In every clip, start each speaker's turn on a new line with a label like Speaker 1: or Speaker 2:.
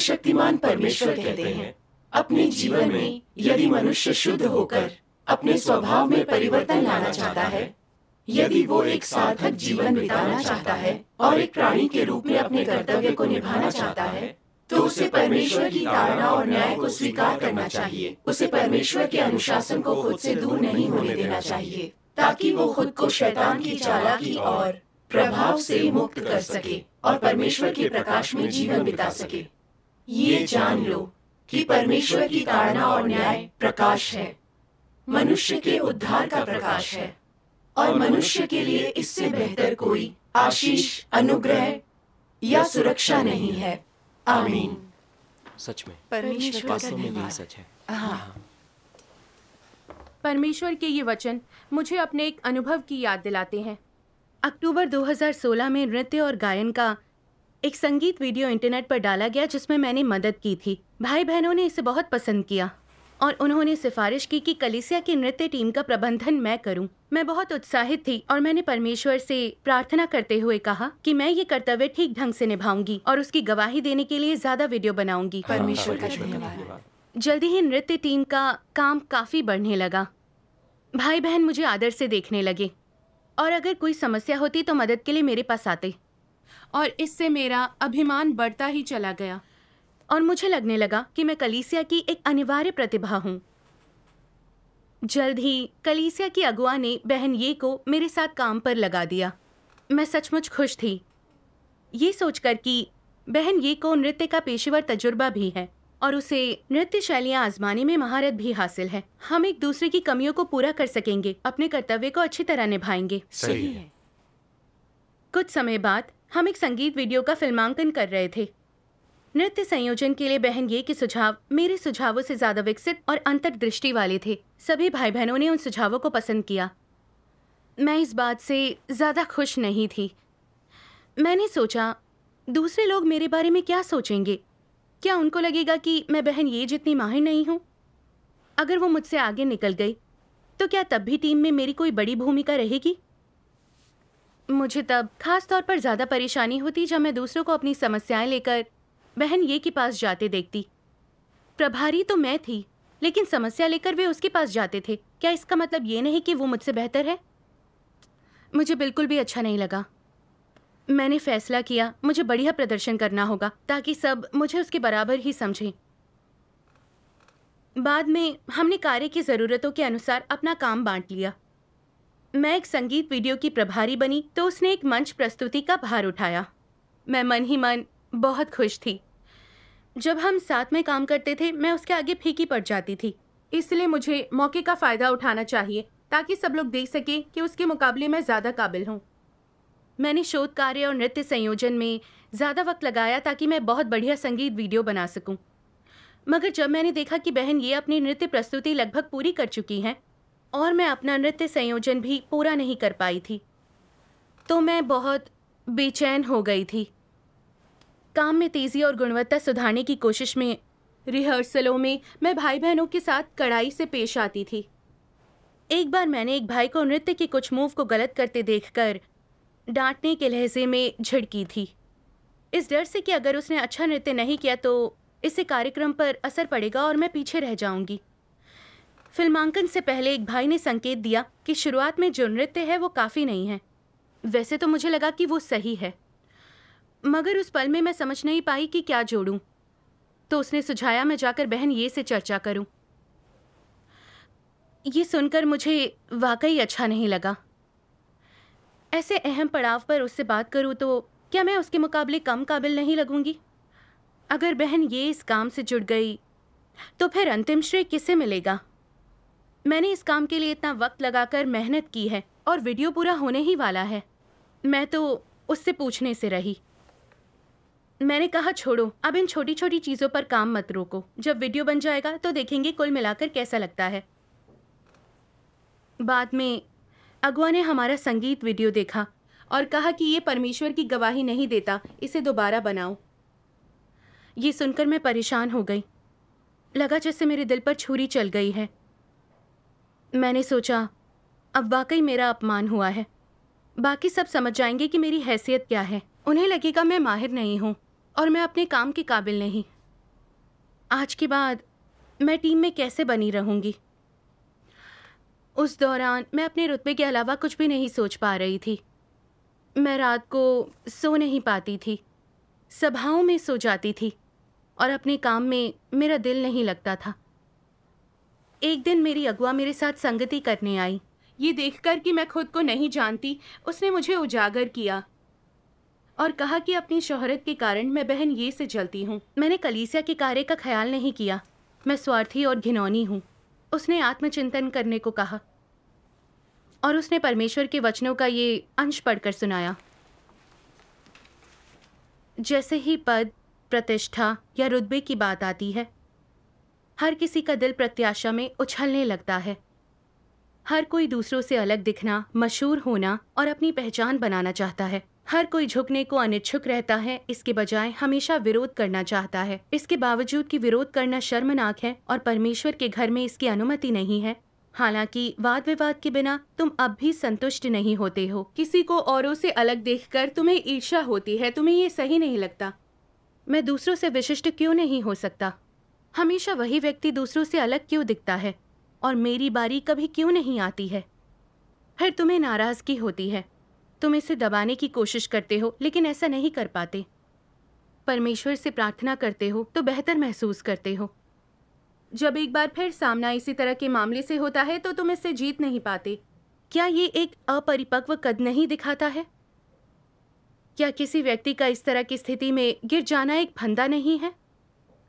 Speaker 1: सर्वशक्तिमान परमेश्वर कहते हैं अपने जीवन में यदि मनुष्य शुद्ध होकर अपने स्वभाव में परिवर्तन लाना चाहता है यदि वो एक सार्थक जीवन बिताना चाहता है और एक प्राणी के रूप में अपने कर्तव्य को निभाना चाहता है तो उसे परमेश्वर की धारणा और न्याय को स्वीकार करना चाहिए उसे परमेश्वर के अनुशासन को खुद से दूर नहीं होने देना चाहिए ताकि वो खुद को शैतान की चालाकी और प्रभाव से मुक्त कर सके और परमेश्वर के प्रकाश में जीवन बिता सके ये जान लो कि परमेश्वर की ताड़ना और न्याय प्रकाश है मनुष्य के उद्धार का प्रकाश है और मनुष्य के लिए इससे बेहतर कोई आशीष अनुग्रह या सुरक्षा नहीं है आमीन सच में परमेश्वर का धन्यवाद सच है हाँ।, हाँ परमेश्वर के ये वचन मुझे अपने एक अनुभव की याद दिलाते हैं अक्टूबर 2016 में नृत्य और गायन का एक संगीत वीडियो इंटरनेट पर डाला गया जिसमें मैंने मदद की थी भाई बहनों ने इसे बहुत पसंद किया और उन्होंने सिफारिश की कि कलिसिया की नृत्य टीम का प्रबंधन मैं करूं। मैं बहुत उत्साहित थी और मैंने परमेश्वर से प्रार्थना करते हुए कहा कि मैं ये कर्तव्य ठीक ढंग से निभाऊंगी और उसकी गवाही देने के लिए ज्यादा वीडियो बनाऊंगी हाँ, परमेश्वर का जल्दी ही नृत्य टीम का काम काफी बढ़ने लगा भाई बहन मुझे आदर से देखने लगे और अगर कोई समस्या होती तो मदद के लिए मेरे पास आते और इससे मेरा अभिमान बढ़ता ही चला गया और मुझे लगने लगा कि मैं कलीसिया की एक अनिवार्य प्रतिभा हूँ जल्द ही कलीसिया की अगुआ ने बहन ये को मेरे साथ काम पर लगा दिया मैं सचमुच खुश थी ये सोचकर कि बहन ये को नृत्य का पेशेवर तजुर्बा भी है और उसे नृत्य शैलियाँ आजमाने में महारत भी हासिल है हम एक दूसरे की कमियों को पूरा कर सकेंगे अपने कर्तव्य को अच्छी तरह निभाएंगे सही है कुछ समय बाद हम एक संगीत वीडियो का फिल्मांकन कर रहे थे नृत्य संयोजन के लिए बहन ये के सुझाव मेरे सुझावों से ज़्यादा विकसित और अंतर्दृष्टि वाले थे सभी भाई बहनों ने उन सुझावों को पसंद किया मैं इस बात से ज़्यादा खुश नहीं थी मैंने सोचा दूसरे लोग मेरे बारे में क्या सोचेंगे क्या उनको लगेगा कि मैं बहन ये जितनी माहिर नहीं हूँ अगर वो मुझसे आगे निकल गई तो क्या तब भी टीम में मेरी कोई बड़ी भूमिका रहेगी मुझे तब खास तौर पर ज़्यादा परेशानी होती जब मैं दूसरों को अपनी समस्याएं लेकर बहन ये के पास जाते देखती प्रभारी तो मैं थी लेकिन समस्या लेकर वे उसके पास जाते थे क्या इसका मतलब ये नहीं कि वो मुझसे बेहतर है मुझे बिल्कुल भी अच्छा नहीं लगा मैंने फैसला किया मुझे बढ़िया प्रदर्शन करना होगा ताकि सब मुझे उसके बराबर ही समझें बाद में हमने कार्य की ज़रूरतों के अनुसार अपना काम बांट लिया मैं एक संगीत वीडियो की प्रभारी बनी तो उसने एक मंच प्रस्तुति का भार उठाया मैं मन ही मन बहुत खुश थी जब हम साथ में काम करते थे मैं उसके आगे फीकी पड़ जाती थी इसलिए मुझे मौके का फ़ायदा उठाना चाहिए ताकि सब लोग देख सकें कि उसके मुकाबले मैं ज़्यादा काबिल हूँ मैंने शोध कार्य और नृत्य संयोजन में ज़्यादा वक्त लगाया ताकि मैं बहुत बढ़िया संगीत वीडियो बना सकूं। मगर जब मैंने देखा कि बहन ये अपनी नृत्य प्रस्तुति लगभग पूरी कर चुकी हैं और मैं अपना नृत्य संयोजन भी पूरा नहीं कर पाई थी तो मैं बहुत बेचैन हो गई थी काम में तेज़ी और गुणवत्ता सुधारने की कोशिश में रिहर्सलों में मैं भाई बहनों के साथ कड़ाई से पेश आती थी एक बार मैंने एक भाई को नृत्य के कुछ मूव को गलत करते देखकर डांटने के लहजे में झिड़की थी इस डर से कि अगर उसने अच्छा नृत्य नहीं किया तो इससे कार्यक्रम पर असर पड़ेगा और मैं पीछे रह जाऊंगी फिल्मांकन से पहले एक भाई ने संकेत दिया कि शुरुआत में जो नृत्य है वो काफ़ी नहीं है वैसे तो मुझे लगा कि वो सही है मगर उस पल में मैं समझ नहीं पाई कि क्या जोड़ूं। तो उसने सुझाया मैं जाकर बहन ये से चर्चा करूं। ये सुनकर मुझे वाकई अच्छा नहीं लगा ऐसे अहम पड़ाव पर उससे बात करूं तो क्या मैं उसके मुकाबले कम काबिल नहीं लगूंगी अगर बहन ये इस काम से जुड़ गई तो फिर अंतिम श्रेय किसे मिलेगा मैंने इस काम के लिए इतना वक्त लगाकर मेहनत की है और वीडियो पूरा होने ही वाला है मैं तो उससे पूछने से रही मैंने कहा छोड़ो अब इन छोटी छोटी चीज़ों पर काम मत रोको जब वीडियो बन जाएगा तो देखेंगे कुल मिलाकर कैसा लगता है बाद में अगुआ ने हमारा संगीत वीडियो देखा और कहा कि ये परमेश्वर की गवाही नहीं देता इसे दोबारा बनाओ ये सुनकर मैं परेशान हो गई लगा जैसे मेरे दिल पर छुरी चल गई है मैंने सोचा अब वाकई मेरा अपमान हुआ है बाकी सब समझ जाएंगे कि मेरी हैसियत क्या है उन्हें लगेगा मैं माहिर नहीं हूँ और मैं अपने काम के काबिल नहीं आज के बाद मैं टीम में कैसे बनी रहूँगी उस दौरान मैं अपने रुतबे के अलावा कुछ भी नहीं सोच पा रही थी मैं रात को सो नहीं पाती थी सभाओं में सो जाती थी और अपने काम में मेरा दिल नहीं लगता था एक दिन मेरी अगुआ मेरे साथ संगति करने आई ये देखकर कि मैं खुद को नहीं जानती उसने मुझे उजागर किया और कहा कि अपनी शोहरत के कारण मैं बहन ये से जलती हूँ मैंने कलीसिया के कार्य का ख्याल नहीं किया मैं स्वार्थी और घिनौनी हूँ उसने आत्मचिंतन करने को कहा और उसने परमेश्वर के वचनों का ये अंश पढ़कर सुनाया जैसे ही पद प्रतिष्ठा या रुतबे की बात आती है हर किसी का दिल प्रत्याशा में उछलने लगता है हर कोई दूसरों से अलग दिखना मशहूर होना और अपनी पहचान बनाना चाहता है हर कोई झुकने को अनिच्छुक रहता है इसके बजाय हमेशा विरोध करना चाहता है इसके बावजूद कि विरोध करना शर्मनाक है और परमेश्वर के घर में इसकी अनुमति नहीं है हालांकि वाद विवाद के बिना तुम अब भी संतुष्ट नहीं होते हो किसी को औरों से अलग देखकर तुम्हें ईर्ष्या होती है तुम्हें ये सही नहीं लगता मैं दूसरों से विशिष्ट क्यों नहीं हो सकता हमेशा वही व्यक्ति दूसरों से अलग क्यों दिखता है और मेरी बारी कभी क्यों नहीं आती है फिर तुम्हें नाराज़गी होती है तुम इसे दबाने की कोशिश करते हो लेकिन ऐसा नहीं कर पाते परमेश्वर से प्रार्थना करते हो तो बेहतर महसूस करते हो जब एक बार फिर सामना इसी तरह के मामले से होता है तो तुम इसे जीत नहीं पाते क्या ये एक अपरिपक्व कद नहीं दिखाता है क्या किसी व्यक्ति का इस तरह की स्थिति में गिर जाना एक फंदा नहीं है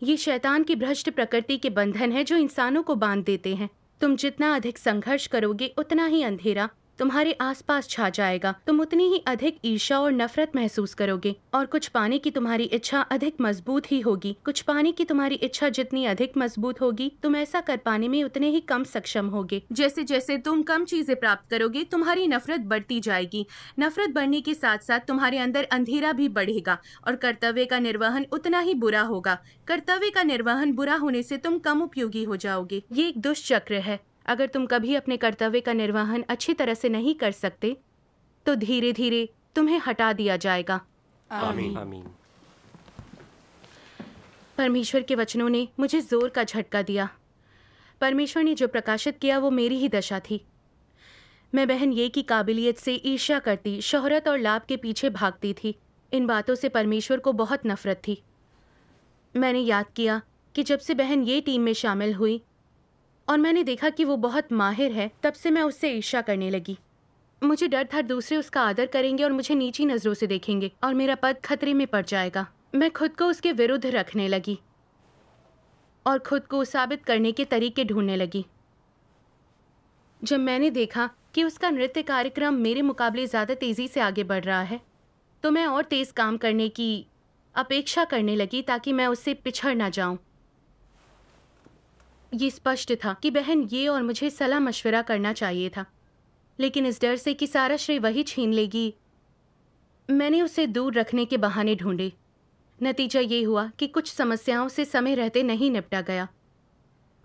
Speaker 1: ये शैतान की भ्रष्ट प्रकृति के बंधन है जो इंसानों को बांध देते हैं तुम जितना अधिक संघर्ष करोगे उतना ही अंधेरा तुम्हारे आसपास छा जाएगा तुम उतनी ही अधिक ईर्षा और नफरत महसूस करोगे और कुछ पाने की तुम्हारी इच्छा अधिक मजबूत ही होगी कुछ पाने की तुम्हारी इच्छा जितनी अधिक मजबूत होगी तुम ऐसा कर पाने में उतने ही कम सक्षम होगे जैसे जैसे तुम कम चीजें प्राप्त करोगे तुम्हारी नफरत बढ़ती जाएगी नफरत बढ़ने के साथ साथ तुम्हारे अंदर अंधेरा भी बढ़ेगा और कर्तव्य का निर्वहन उतना ही बुरा होगा कर्तव्य का निर्वहन बुरा होने से तुम कम उपयोगी हो जाओगे ये एक दुष्चक्र है अगर तुम कभी अपने कर्तव्य का निर्वहन अच्छी तरह से नहीं कर सकते तो धीरे धीरे तुम्हें हटा दिया जाएगा आमीन आमीन परमेश्वर के वचनों ने मुझे जोर का झटका दिया परमेश्वर ने जो प्रकाशित किया वो मेरी ही दशा थी मैं बहन ये की काबिलियत से ईर्ष्या करती शोहरत और लाभ के पीछे भागती थी इन बातों से परमेश्वर को बहुत नफरत थी मैंने याद किया कि जब से बहन ये टीम में शामिल हुई और मैंने देखा कि वो बहुत माहिर है तब से मैं उससे ईर्षा करने लगी मुझे डर था दूसरे उसका आदर करेंगे और मुझे नीची नज़रों से देखेंगे और मेरा पद खतरे में पड़ जाएगा मैं खुद को उसके विरुद्ध रखने लगी और खुद को साबित करने के तरीके ढूंढने लगी जब मैंने देखा कि उसका नृत्य कार्यक्रम मेरे मुकाबले ज़्यादा तेज़ी से आगे बढ़ रहा है तो मैं और तेज़ काम करने की अपेक्षा करने लगी ताकि मैं उससे पिछड़ ना जाऊं ये स्पष्ट था कि बहन ये और मुझे सलाह मशवरा करना चाहिए था लेकिन इस डर से कि सारा श्रेय वही छीन लेगी मैंने उसे दूर रखने के बहाने ढूंढे नतीजा ये हुआ कि कुछ समस्याओं से समय रहते नहीं निपटा गया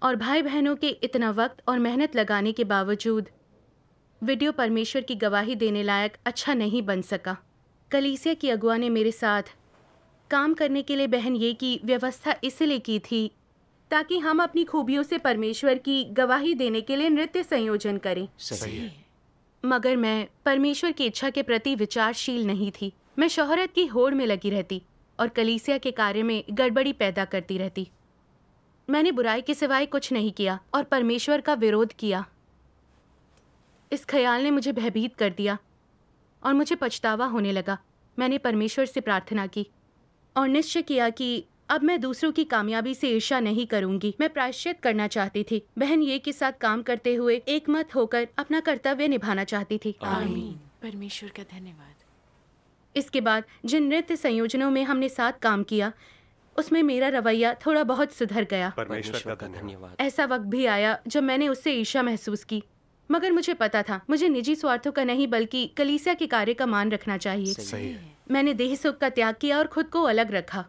Speaker 1: और भाई बहनों के इतना वक्त और मेहनत लगाने के बावजूद वीडियो परमेश्वर की गवाही देने लायक अच्छा नहीं बन सका कलीसिया की अगुआ ने मेरे साथ काम करने के लिए बहन ये की व्यवस्था इसलिए की थी ताकि हम अपनी खूबियों से परमेश्वर की गवाही देने के लिए नृत्य संयोजन करें सही है। मगर मैं परमेश्वर की इच्छा के प्रति विचारशील नहीं थी मैं शोहरत की होड़ में लगी रहती और कलीसिया के कार्य में गड़बड़ी पैदा करती रहती मैंने बुराई के सिवाय कुछ नहीं किया और परमेश्वर का विरोध किया इस ख्याल ने मुझे भयभीत कर दिया और मुझे पछतावा होने लगा मैंने परमेश्वर से प्रार्थना की और निश्चय किया कि अब मैं दूसरों की कामयाबी से ईर्षा नहीं करूंगी मैं प्रायश्चित करना चाहती थी बहन ये के साथ काम करते हुए एक मत होकर अपना कर्तव्य निभाना चाहती थी परमेश्वर का धन्यवाद इसके बाद जिन नृत्य संयोजनों में हमने साथ काम किया उसमें मेरा रवैया थोड़ा बहुत सुधर गया परमेश्वर का धन्यवाद ऐसा वक्त भी आया जब मैंने उससे ईर्षा महसूस की मगर मुझे पता था मुझे निजी स्वार्थों का नहीं बल्कि कलीसिया के कार्य का मान रखना चाहिए सही है। मैंने देह सुख का त्याग किया और खुद को अलग रखा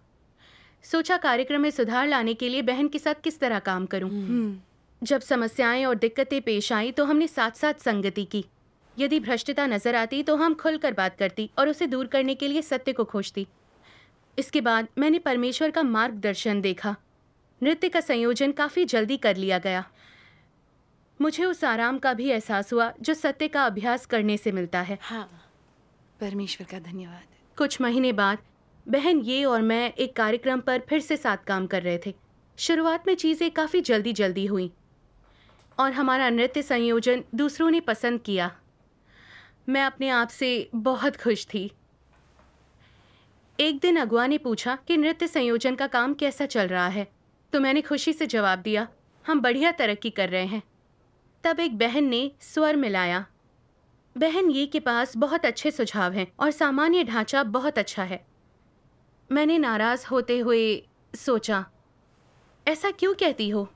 Speaker 1: सोचा कार्यक्रम में सुधार लाने के लिए बहन के साथ किस तरह काम करूं। जब समस्याएं और दिक्कतें पेश आई तो हमने साथ साथ संगति की यदि भ्रष्टता नजर आती तो हम खुलकर बात करती और उसे दूर करने के लिए सत्य को खोजती इसके बाद मैंने परमेश्वर का मार्गदर्शन देखा नृत्य का संयोजन काफ़ी जल्दी कर लिया गया मुझे उस आराम का भी एहसास हुआ जो सत्य का अभ्यास करने से मिलता है हाँ परमेश्वर का धन्यवाद कुछ महीने बाद बहन ये और मैं एक कार्यक्रम पर फिर से साथ काम कर रहे थे शुरुआत में चीज़ें काफ़ी जल्दी जल्दी हुई और हमारा नृत्य संयोजन दूसरों ने पसंद किया मैं अपने आप से बहुत खुश थी एक दिन अगुआ ने पूछा कि नृत्य संयोजन का काम कैसा चल रहा है तो मैंने खुशी से जवाब दिया हम बढ़िया तरक्की कर रहे हैं तब एक बहन ने स्वर मिलाया बहन ये के पास बहुत अच्छे सुझाव हैं और सामान्य ढांचा बहुत अच्छा है मैंने नाराज़ होते हुए सोचा ऐसा क्यों कहती हो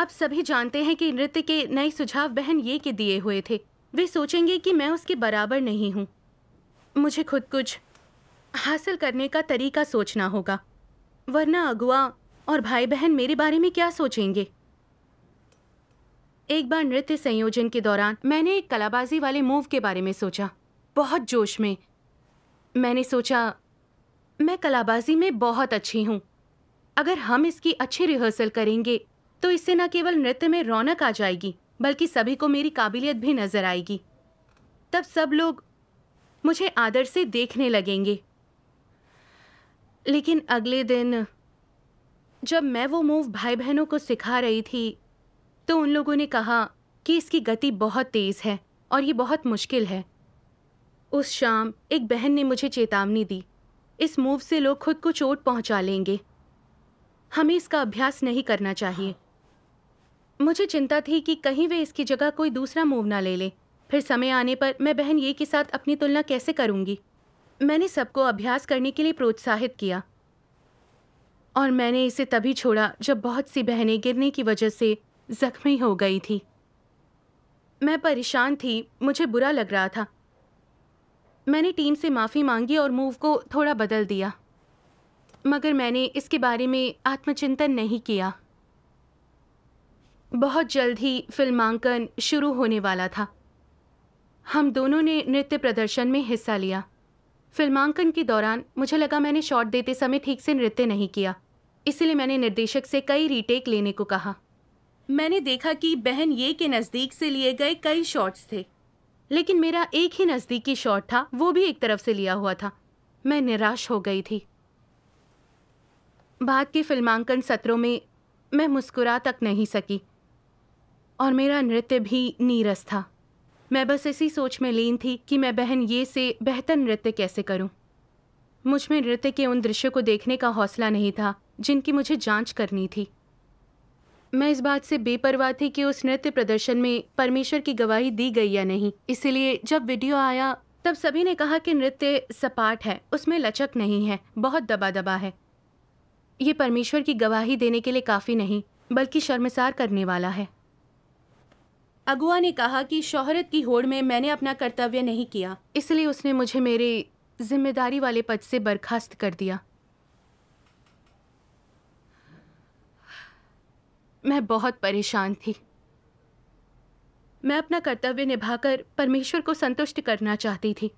Speaker 1: अब सभी जानते हैं कि नृत्य के नए सुझाव बहन ये के दिए हुए थे वे सोचेंगे कि मैं उसके बराबर नहीं हूँ मुझे खुद कुछ हासिल करने का तरीका सोचना होगा वरना अगुआ और भाई बहन मेरे बारे में क्या सोचेंगे एक बार नृत्य संयोजन के दौरान मैंने एक कलाबाजी वाले मूव के बारे में सोचा बहुत जोश में मैंने सोचा मैं कलाबाजी में बहुत अच्छी हूँ अगर हम इसकी अच्छी रिहर्सल करेंगे तो इससे न केवल नृत्य में रौनक आ जाएगी बल्कि सभी को मेरी काबिलियत भी नजर आएगी तब सब लोग मुझे आदर से देखने लगेंगे लेकिन अगले दिन जब मैं वो मूव भाई बहनों को सिखा रही थी तो उन लोगों ने कहा कि इसकी गति बहुत तेज़ है और ये बहुत मुश्किल है उस शाम एक बहन ने मुझे चेतावनी दी इस मूव से लोग खुद को चोट पहुंचा लेंगे हमें इसका अभ्यास नहीं करना चाहिए मुझे चिंता थी कि कहीं वे इसकी जगह कोई दूसरा मूव ना ले ले फिर समय आने पर मैं बहन ये के साथ अपनी तुलना कैसे करूँगी मैंने सबको अभ्यास करने के लिए प्रोत्साहित किया और मैंने इसे तभी छोड़ा जब बहुत सी बहनें गिरने की वजह से जख्मी हो गई थी मैं परेशान थी मुझे बुरा लग रहा था मैंने टीम से माफ़ी मांगी और मूव को थोड़ा बदल दिया मगर मैंने इसके बारे में आत्मचिंतन नहीं किया बहुत जल्द ही फिल्मांकन शुरू होने वाला था हम दोनों ने नृत्य प्रदर्शन में हिस्सा लिया फिल्मांकन के दौरान मुझे लगा मैंने शॉट देते समय ठीक से नृत्य नहीं किया इसलिए मैंने निर्देशक से कई रीटेक लेने को कहा मैंने देखा कि बहन ये के नज़दीक से लिए गए कई शॉट्स थे लेकिन मेरा एक ही नज़दीकी शॉट था वो भी एक तरफ से लिया हुआ था मैं निराश हो गई थी बाद के फिल्मांकन सत्रों में मैं मुस्कुरा तक नहीं सकी और मेरा नृत्य भी नीरस था मैं बस इसी सोच में लीन थी कि मैं बहन ये से बेहतर नृत्य कैसे करूं। मुझ में नृत्य के उन दृश्यों को देखने का हौसला नहीं था जिनकी मुझे जांच करनी थी मैं इस बात से बेपरवाह थी कि उस नृत्य प्रदर्शन में परमेश्वर की गवाही दी गई या नहीं इसीलिए जब वीडियो आया तब सभी ने कहा कि नृत्य सपाट है उसमें लचक नहीं है बहुत दबा दबा है ये परमेश्वर की गवाही देने के लिए काफ़ी नहीं बल्कि शर्मसार करने वाला है अगुआ ने कहा कि शोहरत की होड़ में मैंने अपना कर्तव्य नहीं किया इसलिए उसने मुझे मेरे जिम्मेदारी वाले पद से बर्खास्त कर दिया मैं बहुत परेशान थी मैं अपना कर्तव्य निभाकर परमेश्वर को संतुष्ट करना चाहती थी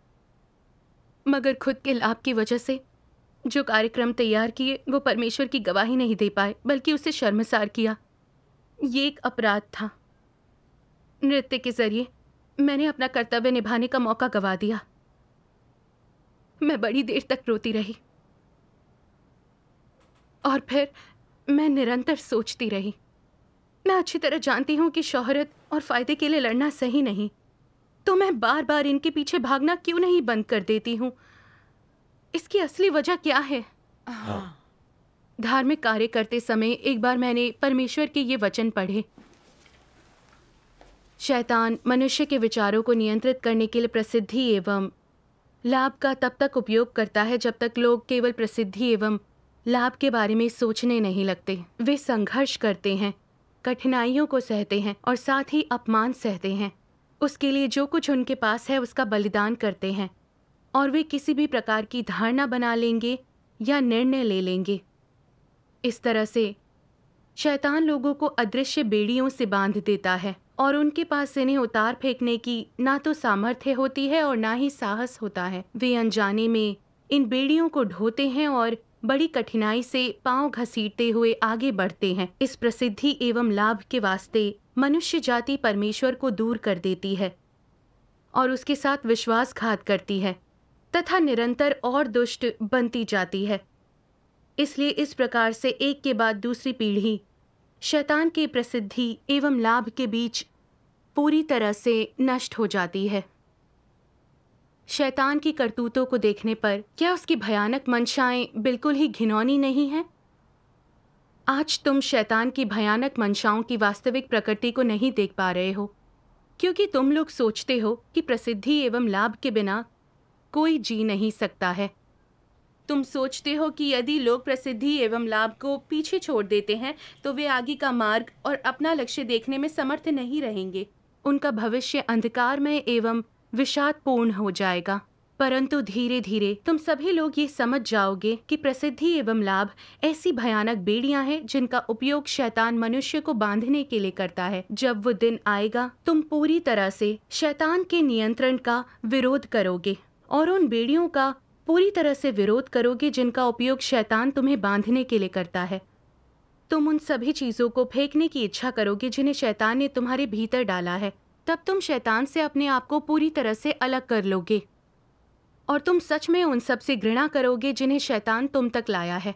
Speaker 1: मगर खुद के लाभ की वजह से जो कार्यक्रम तैयार किए वो परमेश्वर की गवाही नहीं दे पाए बल्कि उसे शर्मसार किया ये एक अपराध था नृत्य के जरिए मैंने अपना कर्तव्य निभाने का मौका गवा दिया मैं बड़ी देर तक रोती रही और फिर मैं निरंतर सोचती रही मैं अच्छी तरह जानती हूँ कि शोहरत और फायदे के लिए लड़ना सही नहीं तो मैं बार बार इनके पीछे भागना क्यों नहीं बंद कर देती हूँ इसकी असली वजह क्या है हाँ। धार्मिक कार्य करते समय एक बार मैंने परमेश्वर के ये वचन पढ़े शैतान मनुष्य के विचारों को नियंत्रित करने के लिए प्रसिद्धि एवं लाभ का तब तक उपयोग करता है जब तक लोग केवल प्रसिद्धि एवं लाभ के बारे में सोचने नहीं लगते वे संघर्ष करते हैं कठिनाइयों को सहते हैं और साथ ही अपमान सहते हैं उसके लिए जो कुछ उनके पास है उसका बलिदान करते हैं और वे किसी भी प्रकार की धारणा बना लेंगे या निर्णय ले लेंगे इस तरह से शैतान लोगों को अदृश्य बेड़ियों से बांध देता है और उनके पास इन्हें उतार फेंकने की ना तो सामर्थ्य होती है और ना ही साहस होता है वे अनजाने में इन बेड़ियों को ढोते हैं और बड़ी कठिनाई से पांव घसीटते हुए आगे बढ़ते हैं इस प्रसिद्धि एवं लाभ के वास्ते मनुष्य जाति परमेश्वर को दूर कर देती है और उसके साथ विश्वासघात करती है तथा निरंतर और दुष्ट बनती जाती है इसलिए इस प्रकार से एक के बाद दूसरी पीढ़ी शैतान की प्रसिद्धि एवं लाभ के बीच पूरी तरह से नष्ट हो जाती है शैतान की करतूतों को देखने पर क्या उसकी भयानक मंशाएं बिल्कुल ही घिनौनी नहीं हैं आज तुम शैतान की भयानक मंशाओं की वास्तविक प्रकृति को नहीं देख पा रहे हो क्योंकि तुम लोग सोचते हो कि प्रसिद्धि एवं लाभ के बिना कोई जी नहीं सकता है तुम सोचते हो कि यदि लोग प्रसिद्धि एवं लाभ को पीछे छोड़ देते हैं तो वे आगे का मार्ग और अपना लक्ष्य देखने में समर्थ नहीं रहेंगे उनका भविष्य अंधकारमय एवं विषादपूर्ण हो जाएगा परंतु धीरे धीरे तुम सभी लोग ये समझ जाओगे कि प्रसिद्धि एवं लाभ ऐसी भयानक बेड़ियां हैं जिनका उपयोग शैतान मनुष्य को बांधने के लिए करता है जब वो दिन आएगा तुम पूरी तरह से शैतान के नियंत्रण का विरोध करोगे और उन बेड़ियों का पूरी तरह से विरोध करोगे जिनका उपयोग शैतान तुम्हें बांधने के लिए करता है तुम उन सभी चीज़ों को फेंकने की इच्छा करोगे जिन्हें शैतान ने तुम्हारे भीतर डाला है तब तुम शैतान से अपने आप को पूरी तरह से अलग कर लोगे और तुम सच में उन सब से घृणा करोगे जिन्हें शैतान तुम तक लाया है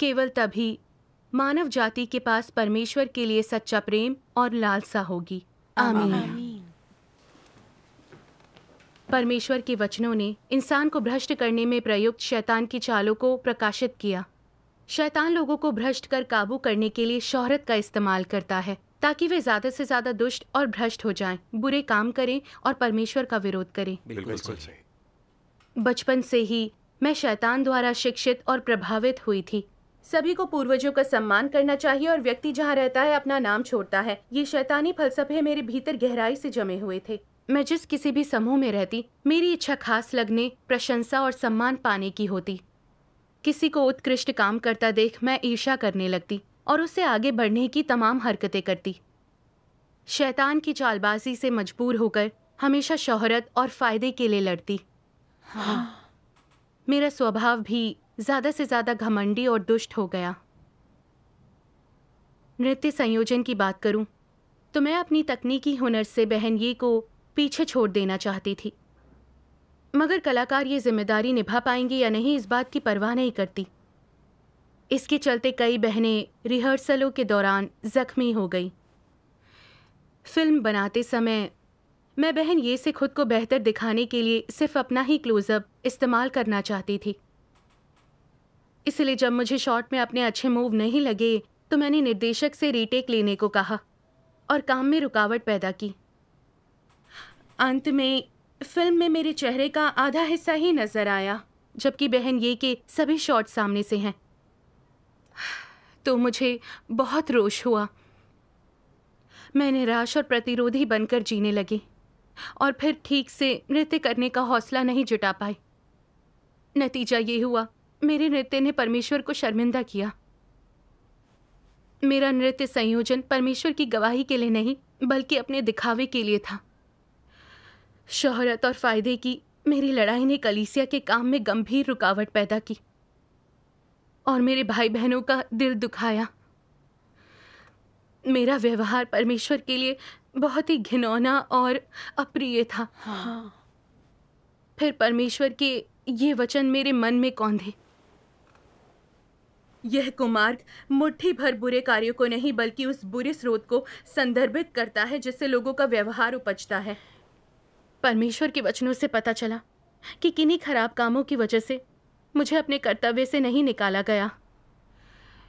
Speaker 1: केवल तभी मानव जाति के पास परमेश्वर के लिए सच्चा प्रेम और लालसा होगी आमीन, परमेश्वर के वचनों ने इंसान को भ्रष्ट करने में प्रयुक्त शैतान की चालों को प्रकाशित किया शैतान लोगों को भ्रष्ट कर काबू करने के लिए शोहरत का इस्तेमाल करता है ताकि वे ज़्यादा से ज़्यादा दुष्ट और भ्रष्ट हो जाएं, बुरे काम करें और परमेश्वर का विरोध करें बिल्कुल बचपन से ही मैं शैतान द्वारा शिक्षित और प्रभावित हुई थी सभी को पूर्वजों का सम्मान करना चाहिए और व्यक्ति जहाँ रहता है अपना नाम छोड़ता है ये शैतानी फलसफे मेरे भीतर गहराई से जमे हुए थे मैं जिस किसी भी समूह में रहती मेरी इच्छा खास लगने प्रशंसा और सम्मान पाने की होती किसी को उत्कृष्ट काम करता देख मैं ईर्षा करने लगती और उससे आगे बढ़ने की तमाम हरकतें करती शैतान की चालबाजी से मजबूर होकर हमेशा शोहरत और फ़ायदे के लिए लड़ती हाँ। मेरा स्वभाव भी ज़्यादा से ज़्यादा घमंडी और दुष्ट हो गया नृत्य संयोजन की बात करूं तो मैं अपनी तकनीकी हुनर से बहन ये को पीछे छोड़ देना चाहती थी मगर कलाकार ये जिम्मेदारी निभा पाएंगे या नहीं इस बात की परवाह नहीं करती इसके चलते कई बहनें रिहर्सलों के दौरान ज़ख्मी हो गई फिल्म बनाते समय मैं बहन ये से खुद को बेहतर दिखाने के लिए सिर्फ अपना ही क्लोज़अप इस्तेमाल करना चाहती थी इसलिए जब मुझे शॉट में अपने अच्छे मूव नहीं लगे तो मैंने निर्देशक से रीटेक लेने को कहा और काम में रुकावट पैदा की अंत में फिल्म में मेरे चेहरे का आधा हिस्सा ही नज़र आया जबकि बहन ये के सभी शॉट सामने से हैं तो मुझे बहुत रोष हुआ मैं निराश और प्रतिरोधी बनकर जीने लगी और फिर ठीक से नृत्य करने का हौसला नहीं जुटा पाई नतीजा ये हुआ मेरे नृत्य ने परमेश्वर को शर्मिंदा किया मेरा नृत्य संयोजन परमेश्वर की गवाही के लिए नहीं बल्कि अपने दिखावे के लिए था शोहरत और फायदे की मेरी लड़ाई ने कलीसिया के काम में गंभीर रुकावट पैदा की और मेरे भाई बहनों का दिल दुखाया मेरा व्यवहार परमेश्वर के लिए बहुत ही घिनौना और अप्रिय था हाँ। फिर परमेश्वर के ये वचन मेरे मन में थे यह कुमार्ग मुट्ठी भर बुरे कार्यों को नहीं बल्कि उस बुरे स्रोत को संदर्भित करता है जिससे लोगों का व्यवहार उपजता है परमेश्वर के वचनों से पता चला कि किन्हीं खराब कामों की वजह से मुझे अपने कर्तव्य से नहीं निकाला गया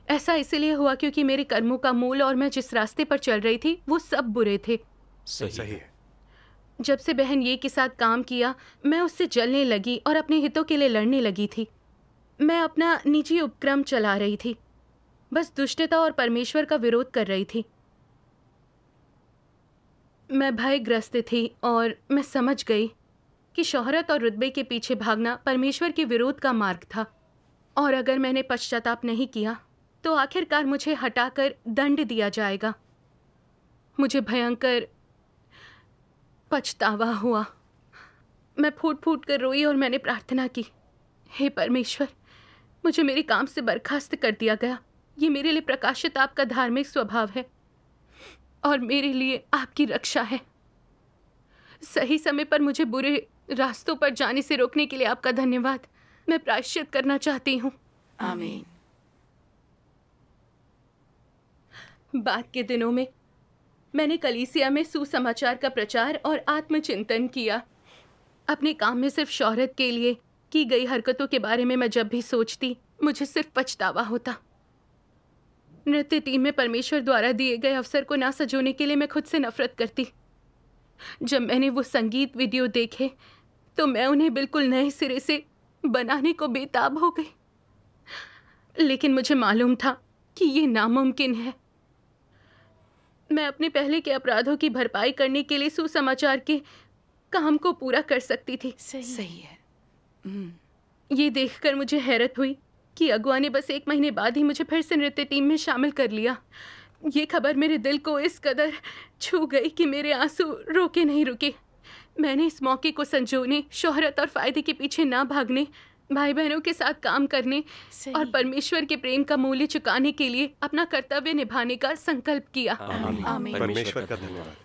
Speaker 1: ऐसा इसलिए हुआ क्योंकि मेरे कर्मों का मूल और मैं जिस रास्ते पर चल रही थी वो सब बुरे थे सही, सही है जब से बहन ये के साथ काम किया मैं उससे जलने लगी और अपने हितों के लिए लड़ने लगी थी मैं अपना निजी उपक्रम चला रही थी बस दुष्टता और परमेश्वर का विरोध कर रही थी मैं भयग्रस्त थी और मैं समझ गई कि शोहरत और रुतबे के पीछे भागना परमेश्वर के विरोध का मार्ग था और अगर मैंने पश्चाताप नहीं किया तो आखिरकार मुझे हटाकर दंड दिया जाएगा मुझे भयंकर पछतावा हुआ मैं फूट फूट कर रोई और मैंने प्रार्थना की हे परमेश्वर मुझे मेरे काम से बर्खास्त कर दिया गया ये मेरे लिए प्रकाशित आपका धार्मिक स्वभाव है और मेरे लिए आपकी रक्षा है सही समय पर मुझे बुरे रास्तों पर जाने से रोकने के लिए आपका धन्यवाद मैं प्रायश्चित करना चाहती हूँ आमीन बाद के दिनों में मैंने कलीसिया में सुसमाचार का प्रचार और आत्मचिंतन किया अपने काम में सिर्फ शोहरत के लिए की गई हरकतों के बारे में मैं जब भी सोचती मुझे सिर्फ पछतावा होता नृत्य टीम में परमेश्वर द्वारा दिए गए अवसर को ना सजोने के लिए मैं खुद से नफरत करती जब मैंने वो संगीत वीडियो देखे तो मैं उन्हें बिल्कुल नए सिरे से बनाने को बेताब हो गई लेकिन मुझे मालूम था कि ये नामुमकिन है मैं अपने पहले के अपराधों की भरपाई करने के लिए सुसमाचार के काम को पूरा कर सकती थी सही, सही है हम्म। ये देखकर मुझे हैरत हुई कि अगुआ ने बस एक महीने बाद ही मुझे फिर से नृत्य टीम में शामिल कर लिया ये खबर मेरे दिल को इस कदर छू गई कि मेरे आंसू रोके नहीं रुके मैंने इस मौके को संजोने शोहरत और फायदे के पीछे ना भागने भाई बहनों के साथ काम करने और परमेश्वर के प्रेम का मूल्य चुकाने के लिए अपना कर्तव्य निभाने का संकल्प किया परमेश्वर का धन्यवाद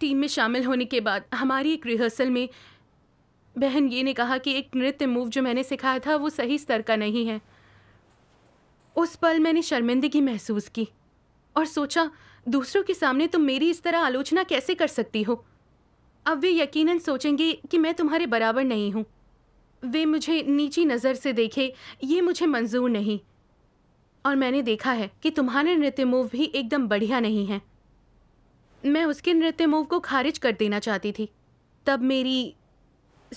Speaker 1: टीम में शामिल होने के बाद हमारी एक रिहर्सल में बहन ये ने कहा कि एक नृत्य मूव जो मैंने सिखाया था वो सही स्तर का नहीं है उस पल मैंने शर्मिंदगी महसूस की और सोचा दूसरों के सामने तुम मेरी इस तरह आलोचना कैसे कर सकती हो अब वे यकीनन सोचेंगे कि मैं तुम्हारे बराबर नहीं हूँ वे मुझे नीची नज़र से देखे ये मुझे मंजूर नहीं और मैंने देखा है कि तुम्हारे नृत्य मूव भी एकदम बढ़िया नहीं है मैं उसके नृत्य मूव को खारिज कर देना चाहती थी तब मेरी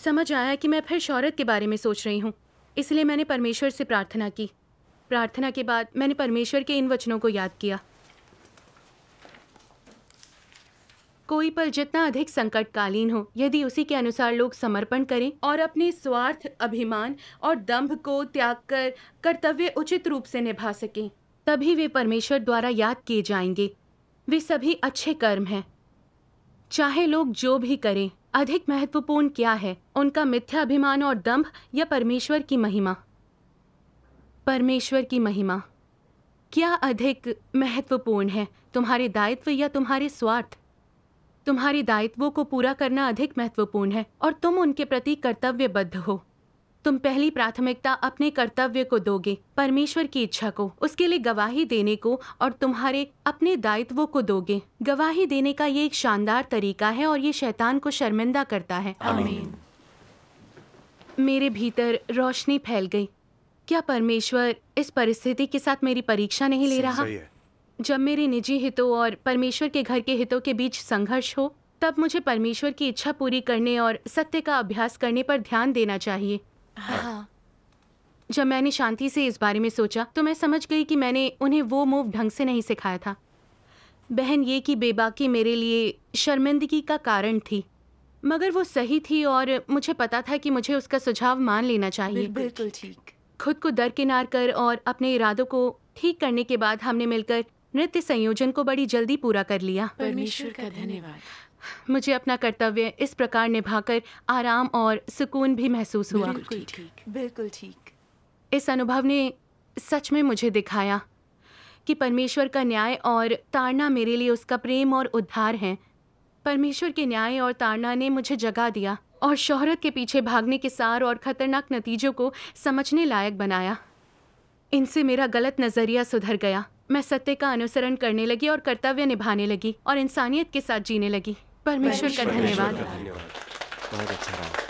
Speaker 1: समझ आया कि मैं फिर शौहरत के बारे में सोच रही हूँ इसलिए मैंने परमेश्वर से प्रार्थना की प्रार्थना के बाद मैंने परमेश्वर के इन वचनों को याद किया कोई पल जितना अधिक संकटकालीन हो यदि उसी के अनुसार लोग समर्पण करें और अपने स्वार्थ अभिमान और दंभ को त्याग कर कर्तव्य उचित रूप से निभा सकें तभी वे परमेश्वर द्वारा याद किए जाएंगे वे सभी अच्छे कर्म हैं चाहे लोग जो भी करें अधिक महत्वपूर्ण क्या है उनका मिथ्या अभिमान और दंभ या परमेश्वर की महिमा परमेश्वर की महिमा क्या अधिक महत्वपूर्ण है तुम्हारे दायित्व या तुम्हारे स्वार्थ तुम्हारी दायित्वों को पूरा करना अधिक महत्वपूर्ण है और तुम उनके प्रति कर्तव्यबद्ध हो तुम पहली प्राथमिकता अपने कर्तव्य को दोगे परमेश्वर की इच्छा को उसके लिए गवाही देने को और तुम्हारे अपने दायित्वों को दोगे गवाही देने का ये एक शानदार तरीका है और ये शैतान को शर्मिंदा करता है आमीन। मेरे भीतर रोशनी फैल गई क्या परमेश्वर इस परिस्थिति के साथ मेरी परीक्षा नहीं ले रहा सही है। जब मेरे निजी हितों और परमेश्वर के घर के हितों के बीच संघर्ष हो तब मुझे परमेश्वर की इच्छा पूरी करने और सत्य का अभ्यास करने पर ध्यान देना चाहिए हाँ। जब मैंने शांति से इस बारे में सोचा तो मैं समझ गई कि मैंने उन्हें वो मूव ढंग से नहीं सिखाया था बहन ये कि बेबाकी मेरे लिए शर्मिंदगी का कारण थी मगर वो सही थी और मुझे पता था कि मुझे उसका सुझाव मान लेना चाहिए बिल्कुल ठीक खुद को दरकिनार कर और अपने इरादों को ठीक करने के बाद हमने मिलकर नृत्य संयोजन को बड़ी जल्दी पूरा कर लिया परमेश्वर का धन्यवाद मुझे अपना कर्तव्य इस प्रकार निभाकर आराम और सुकून भी महसूस हुआ बिल्कुल ठीक बिल्कुल ठीक इस अनुभव ने सच में मुझे दिखाया कि परमेश्वर का न्याय और तारना मेरे लिए उसका प्रेम और उद्धार है परमेश्वर के न्याय और तारना ने मुझे जगा दिया और शोहरत के पीछे भागने के सार और खतरनाक नतीजों को समझने लायक बनाया इनसे मेरा गलत नज़रिया सुधर गया मैं सत्य का अनुसरण करने लगी और कर्तव्य निभाने लगी और इंसानियत के साथ जीने लगी परमेश्वर का धन्यवाद बहुत अच्छा रहा